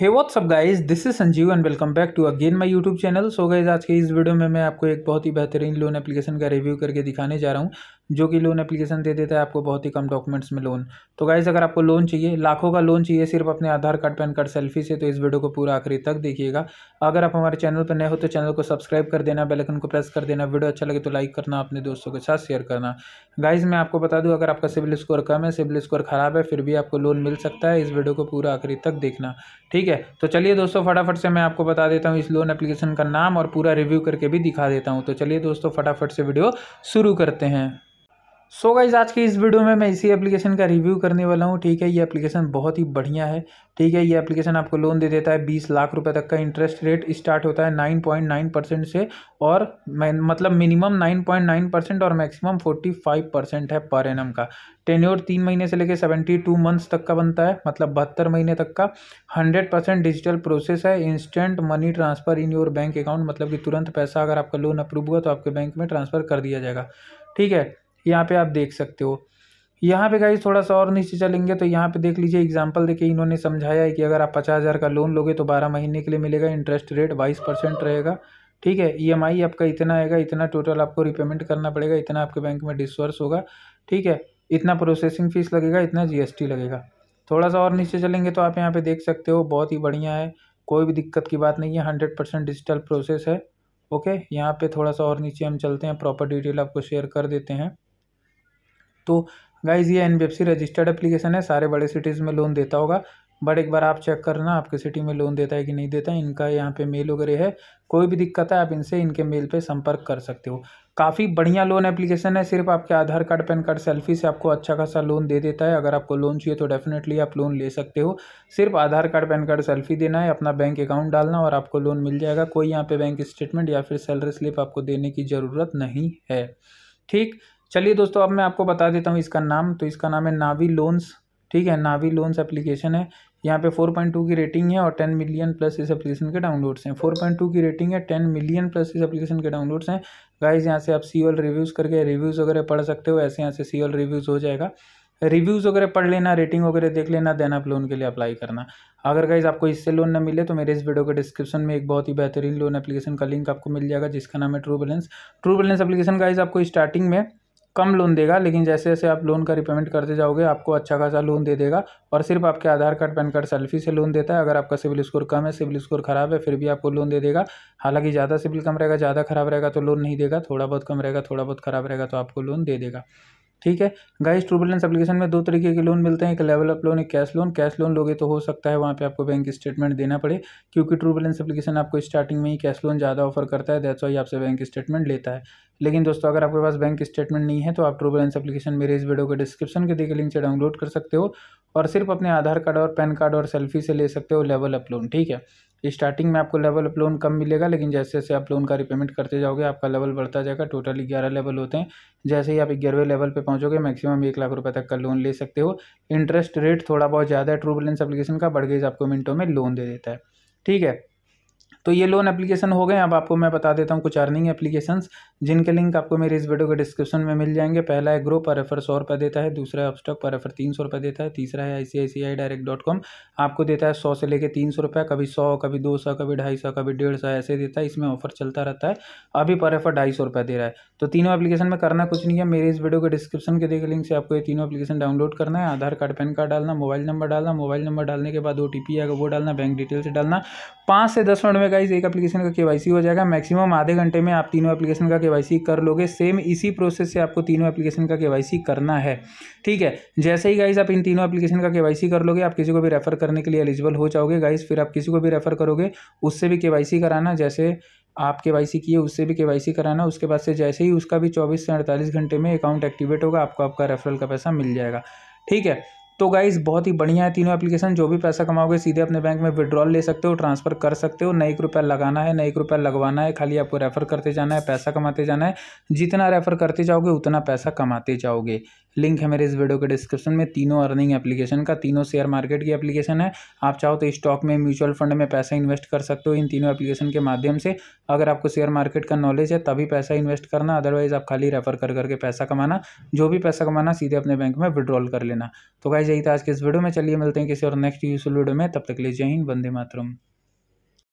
hey what's up guys this is Sanjeev and welcome back to again my YouTube channel so guys आज के इस video में मैं आपको एक बहुत ही बेहतरीन लोन एप्लीकेशन का रिव्यू करके दिखाने जा रहा हूँ जो कि लोन एप्लीकेशन दे देता है आपको बहुत ही कम डॉक्यूमेंट्स में लोन तो गाइज अगर आपको लोन चाहिए लाखों का लोन चाहिए सिर्फ अपने Aadhaar card PAN card selfie से तो इस वीडियो को पूरा आखिरी तक देखिएगा अगर आप हमारे चैनल पर नए हो तो चैनल को सब्सक्राइब कर देना बेलकन को प्रेस कर देना वीडियो अच्छा लगे तो लाइक करना अपने दोस्तों के साथ शेयर करना गाइज मैं आपको बता दूँ अगर आपका सिविल स्कोर कम है सिविल स्कोर खराब है फिर भी आपको लोन मिल सकता है इस वीडियो को पूरा आखिरी तक देखना ठीक है तो चलिए दोस्तों फटाफट से मैं आपको बता देता हूँ इस लोन एप्लीकेशन का नाम और पूरा रिव्यू करके भी दिखा देता हूँ तो चलिए दोस्तों फटाफट से वीडियो शुरू करते हैं सो so गाइज आज की इस वीडियो में मैं इसी एप्लीकेशन का रिव्यू करने वाला हूँ ठीक है ये एप्लीकेशन बहुत ही बढ़िया है ठीक है ये एप्लीकेशन आपको लोन दे देता है बीस लाख रुपए तक का इंटरेस्ट रेट स्टार्ट होता है नाइन पॉइंट नाइन परसेंट से और मतलब minimum nine point nine percent और मैक्सिमम फोर्टी फाइव परसेंट है पर एन का टेन्योर तीन महीने से लेकर सेवेंटी टू मंथ्स तक का बनता है मतलब बहत्तर महीने तक का हंड्रेड परसेंट डिजिटल प्रोसेस है instant money transfer in your bank account मतलब कि तुरंत पैसा अगर आपका लोन अप्रूव हुआ तो आपके बैंक में ट्रांसफ़र कर दिया जाएगा ठीक है यहाँ पे आप देख सकते हो यहाँ पे गाइज थोड़ा सा और नीचे चलेंगे तो यहाँ पे देख लीजिए एग्जांपल देखिए इन्होंने समझाया है कि अगर आप पचास हज़ार का लोन लोगे तो बारह महीने के लिए मिलेगा इंटरेस्ट रेट बाईस परसेंट रहेगा ठीक है ईएमआई e आपका इतना आएगा इतना टोटल आपको रिपेमेंट करना पड़ेगा इतना आपके बैंक में डिसवर्स होगा ठीक है इतना प्रोसेसिंग फीस लगेगा इतना टी लगेगा थोड़ा सा और नीचे चलेंगे तो आप यहाँ पर देख सकते हो बहुत ही बढ़िया है कोई भी दिक्कत की बात नहीं है हंड्रेड परसेंट डिजिटल प्रोसेस है ओके यहाँ पर थोड़ा सा और नीचे हम चलते हैं प्रॉपर डिटेल आपको शेयर कर देते हैं तो गाइज़ ये एन रजिस्टर्ड एप्लीकेशन है सारे बड़े सिटीज़ में लोन देता होगा बट एक बार आप चेक करना आपके सिटी में लोन देता है कि नहीं देता है इनका यहाँ पे मेल वगैरह है कोई भी दिक्कत है आप इनसे इनके मेल पे संपर्क कर सकते हो काफ़ी बढ़िया लोन एप्लीकेशन है सिर्फ आपके Aadhaar card PAN card selfie से आपको अच्छा खासा लोन दे देता है अगर आपको लोन चाहिए तो डेफिनेटली आप लोन ले सकते हो सिर्फ Aadhaar card PAN card selfie देना है अपना बैंक अकाउंट डालना और आपको लोन मिल जाएगा कोई यहाँ पर बैंक स्टेटमेंट या फिर सैलरी स्लिप आपको देने की ज़रूरत नहीं है ठीक चलिए दोस्तों अब मैं आपको बता देता हूँ इसका नाम तो इसका नाम है नावी लोन्स ठीक है नावी लोन्स एप्लीकेशन है यहाँ पे 4.2 की रेटिंग है और 10 मिलियन प्लस इस एप्लीकेशन के डाउनलोड्स हैं 4.2 की रेटिंग है 10 मिलियन प्लस इस एप्लीकेशन के डाउनलोड्स हैं गाइज यहाँ से आप सी ऑल रिव्यूज़ करके रिव्यूज़ वगैरह पढ़ सकते हो ऐसे यहाँ से सी ऑल रिव्यूज़ हो जाएगा रिव्यूज़ वगैरह पढ़ लेना रेटिंग वगैरह देख लेना देन आप लोन के लिए अप्लाई करना अगर गाइज आपको इससे लोन ना मिले तो मेरे इस वीडियो के डिस्क्रिप्शन में एक बहुत ही बेहतरीन लोन एप्लीकेशन का लिंक आपको मिल जाएगा जिसका नाम है true balance true balance application guys आपको स्टार्टिंग में कम लोन देगा लेकिन जैसे जैसे आप लोन का रिपेमेंट करते जाओगे आपको अच्छा खासा लोन दे देगा और सिर्फ आपके Aadhaar card PAN card selfie से लोन देता है अगर आपका सिविल स्कोर कम है सिविल स्कोर खराब है फिर भी आपको लोन दे देगा हालांकि ज़्यादा सिविल कम रहेगा ज़्यादा खराब रहेगा तो लोन नहीं देगा थोड़ा बहुत कम रहेगा थोड़ा बहुत खराब रहेगा तो आपको लोन दे देगा ठीक है गाइस ट्रूबुलेंस एप्लीकेशन में दो तरीके के लोन मिलते हैं एक लेवल अप लोन एक कैश लोन कैश लोन लोगे तो हो सकता है वहाँ पे आपको बैंक स्टेटमेंट देना पड़े क्योंकि ट्रूबुलेंस एप्लीकेशन आपको स्टार्टिंग में ही कैश लोन ज़्यादा ऑफर करता है दैट्स वाई आपसे बैंक स्टेटमेंट लेता है लेकिन दोस्तों अगर आपके पास बैंक स्टेटमेंट नहीं है तो आप ट्रूबुलेंस एप्लीकेशन मेरे इस वीडियो के डिस्क्रिप्शन के देखे लिंक से डाउनलोड कर सकते हो और सिर्फ अपने आधार कार्ड और पैन कार्ड और सेल्फी से ले सकते हो लेवल अप लोन ठीक है स्टार्टिंग में आपको लेवल अप लोन कम मिलेगा लेकिन जैसे जैसे आप लोन का रिपेमेंट करते जाओगे आपका लेवल बढ़ता जाएगा टोटल ग्यारह लेवल होते हैं जैसे ही आप ग्यारहवें लेवल पे पहुंचोगे मैक्सिमम एक लाख रुपए तक का लोन ले सकते हो इंटरेस्ट रेट थोड़ा बहुत ज़्यादा है ट्रू बैलेंस अपलीकेशन का बढ़ गई आपको मिनटों में लोन दे देता है ठीक है तो ये लोन एप्लीकेशन हो गए अब आपको मैं बता देता हूँ कुछ अर्निंग एप्लीकेशन जिनके लिंक आपको मेरे इस वीडियो के डिस्क्रिप्शन में मिल जाएंगे पहला है ग्रो पर रेफर सौ रुपये देता है दूसरा है अपस्टॉक पर रेफर तीन सौ रुपये देता है तीसरा है आई डायरेक्ट डॉट कॉम आपको देता है सौ से लेकर तीन सौ रुपये कभी सौ कभी दो सौ कभी ढाई सौ कभी डेढ़ सौ ऐसे देता है इसमें ऑफर चलता रहता है अभी पर रेफर ढाई सौ रुपया दे रहा है तो तीनों एप्लीकेशन में करना कुछ नहीं है मेरे इस वीडियो के डिस्क्रिप्शन के देखे लिंक से आपको ये तीनों एप्लीकेशन डाउनलोड करना है आधार कार्ड पैन कार्ड डालना मोबाइल नंबर डालना मोबाइल नंबर डालने के बाद ओ आएगा वो डालना बैंक डिटेल्स डालना पाँच से दस मिनट में इस एक एप्लीकेशन का केवाईसी हो जाएगा मैक्सिमम आधे घंटे में आप तीनों एप्लीकेशन का केवाईसी कर लोगे सेम इसी प्रोसेस से आपको तीनों एप्लीकेशन का केवाईसी करना है ठीक है जैसे ही गाइज आप इन तीनों एप्लीकेशन का केवाईसी कर लोगे आप किसी को भी रेफर करने के लिए एलिजिबल हो जाओगे गाइज फिर आप किसी को भी रेफर करोगे उससे भी केवाईसी कराना जैसे आप के वाई सी किए उससे भी के वाई सी कराना उसके बाद से जैसे ही उसका भी चौबीस से अड़तालीस घंटे में अकाउंट एक्टिवेट होगा आपको आपका रेफरल का पैसा मिल जाएगा ठीक है तो गाइज़ बहुत ही बढ़िया है तीनों एप्लीकेशन जो भी पैसा कमाओगे सीधे अपने बैंक में विड्रॉल ले सकते हो ट्रांसफ़र कर सकते हो नए एक रुपया लगाना है नई एक रुपया लगवाना है खाली आपको रेफ़र करते जाना है पैसा कमाते जाना है जितना रेफ़र करते जाओगे उतना पैसा कमाते जाओगे लिंक है मेरे इस वीडियो के डिस्क्रिप्शन में तीनों अर्निंग एप्लीकेशन का तीनों शेयर मार्केट की एप्लीकेशन है आप चाहो तो स्टॉक में म्यूचुअल फंड में पैसा इन्वेस्ट कर सकते हो इन तीनों एप्लीकेशन के माध्यम से अगर आपको शेयर मार्केट का नॉलेज है तभी पैसा इन्वेस्ट करना अदरवाइज़ आप खाली रेफर कर करके पैसा कमाना जो भी पैसा कमाना सीधे अपने बैंक में विड्रॉल कर लेना तो गाइज यही था आज के इस वीडियो में चलिए मिलते हैं किसी और नेक्स्ट यूजफुल वीडियो में तब तक ले जय हिंद वंदे मातरम